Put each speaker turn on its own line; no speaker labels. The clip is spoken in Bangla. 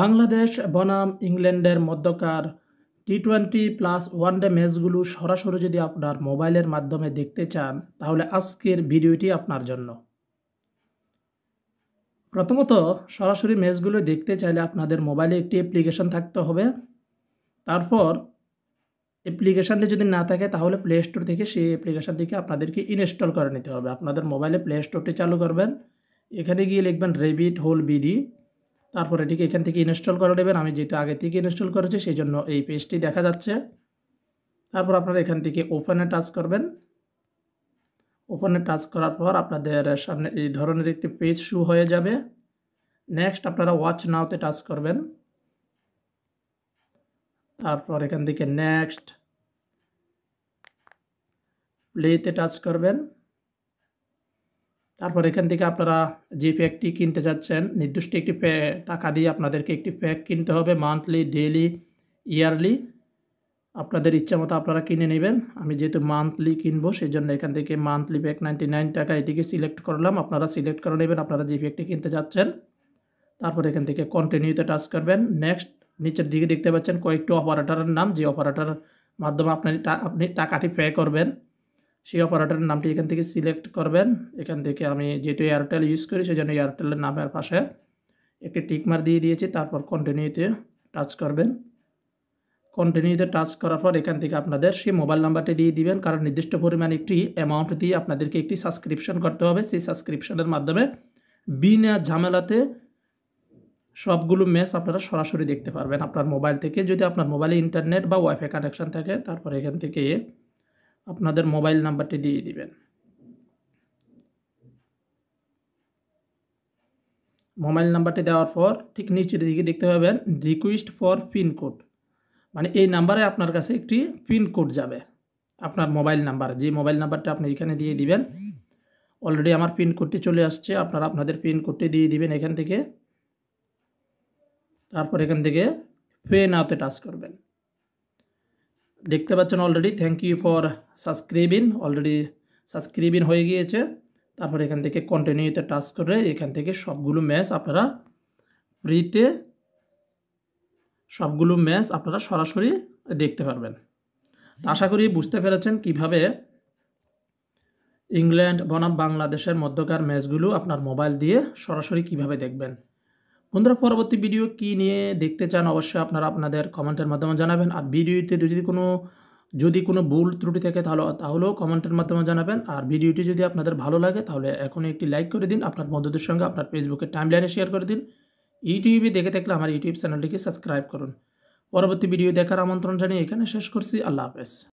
বাংলাদেশ বনাম ইংল্যান্ডের মধ্যকার টি টোয়েন্টি প্লাস ওয়ানডে ম্যাচগুলো সরাসরি যদি আপনার মোবাইলের মাধ্যমে দেখতে চান তাহলে আজকের ভিডিওটি আপনার জন্য প্রথমত সরাসরি ম্যাচগুলো দেখতে চাইলে আপনাদের মোবাইলে একটি অ্যাপ্লিকেশন থাকতে হবে তারপর অ্যাপ্লিকেশানটি যদি না থাকে তাহলে প্লে স্টোর থেকে সেই থেকে আপনাদেরকে ইনস্টল করে নিতে হবে আপনাদের মোবাইলে প্লে স্টোরটি চালু করবেন এখানে গিয়ে লিখবেন রেবিট হোল বিডি তারপর এটিকে এখান থেকে ইনস্টল করে নেবেন আমি যেহেতু আগে থেকে ইনস্টল করেছি সেই জন্য এই পেজটি দেখা যাচ্ছে তারপর আপনারা এখান থেকে ওপেনে টাচ করবেন ওপেনে টাচ করার পর আপনাদের সামনে এই ধরনের একটি পেজ শু হয়ে যাবে নেক্সট আপনারা ওয়াচ নাওতে টাচ করবেন তারপর এখান থেকে নেক্সট প্লেতে টাচ করবেন তারপর এখান থেকে আপনারা যে প্যাকটি কিনতে চাচ্ছেন নির্দিষ্ট একটি টাকা দিয়ে আপনাদেরকে একটি প্যাক কিনতে হবে মান্থলি ডেলি ইয়ারলি আপনাদের ইচ্ছা মতো আপনারা কিনে নেবেন আমি যেহেতু মান্থলি কিনবো সেই জন্য এখান থেকে মান্থলি প্যাক নাইনটি নাইন টাকা এটিকে সিলেক্ট করলাম আপনারা সিলেক্ট করে নেবেন আপনারা যে প্যাকটি কিনতে যাচ্ছেন তারপর এখান থেকে কন্টিনিউতে টাচ করবেন নেক্সট নিচের দিকে দেখতে পাচ্ছেন কয়েকটি অপারেটারের নাম যে অপারেটার মাধ্যমে আপনি আপনি টাকাটি পে করবেন সেই অপারেটরের নামটি এখান থেকে সিলেক্ট করবেন এখান থেকে আমি যেহেতু এয়ারটেল ইউজ করি সেই জন্য এয়ারটেলের নামের পাশে একটি টিকমার দিয়ে দিয়েছি তারপর কন্টিনিউতে টাচ করবেন কন্টিনিউতে টাচ করার পর এখান থেকে আপনাদের সেই মোবাইল নাম্বারটি দিয়ে দিবেন কারণ নির্দিষ্ট পরিমাণ একটি অ্যামাউন্ট দিয়ে আপনাদেরকে একটি সাবস্ক্রিপশন করতে হবে সেই সাবস্ক্রিপশনের মাধ্যমে বিনা ঝামেলাতে সবগুলো ম্যাচ আপনারা সরাসরি দেখতে পারবেন আপনার মোবাইল থেকে যদি আপনার মোবাইলে ইন্টারনেট বা ওয়াইফাই কানেকশান থাকে তারপর এখান থেকে আপনাদের মোবাইল নাম্বারটি দিয়ে দিবেন মোবাইল নাম্বারটি দেওয়ার পর ঠিক নিচের দিকে দেখতে পাবেন রিকোয়েস্ট ফর পিনকোড মানে এই নাম্বারে আপনার কাছে একটি পিনকোড যাবে আপনার মোবাইল নাম্বার যে মোবাইল নাম্বারটা আপনি এখানে দিয়ে দিবেন অলরেডি আমার পিনকোডটি চলে আসছে আপনারা আপনাদের পিনকোডটি দিয়ে দিবেন এখান থেকে তারপর এখান থেকে পে নাওতে টাচ করবেন দেখতে পাচ্ছেন already thank you for subscribing already subscribing হয়ে গিয়েছে তারপর এখান থেকে কন্টিনিউতে টাচ করে এখান থেকে সবগুলো ম্যাচ আপনারা ফ্রিতে সবগুলো ম্যাচ আপনারা সরাসরি দেখতে পারবেন আশা করি বুঝতে পেরেছেন কিভাবে ইংল্যান্ড বনাম বাংলাদেশের মধ্যকার ম্যাচগুলো আপনার মোবাইল দিয়ে সরাসরি কিভাবে দেখবেন বন্ধুরা পরবর্তী ভিডিও কি নিয়ে দেখতে চান অবশ্যই আপনারা আপনাদের কমেন্টের মাধ্যমে জানাবেন আর ভিডিওতে যদি কোনো যদি কোনো ভুল ত্রুটি থাকে তাহলে তাহলেও কমেন্টের মাধ্যমে জানাবেন আর ভিডিওটি যদি আপনাদের ভালো লাগে তাহলে এখন একটি লাইক করে দিন আপনার বন্ধুদের সঙ্গে আপনার ফেসবুকের টাইমলাইনে শেয়ার করে দিন ইউটিউবে দেখে থাকলে আমার ইউটিউব চ্যানেলটিকে সাবস্ক্রাইব করুন পরবর্তী ভিডিও দেখার আমন্ত্রণ জানিয়ে এখানে শেষ করছি আল্লাহ হাফেজ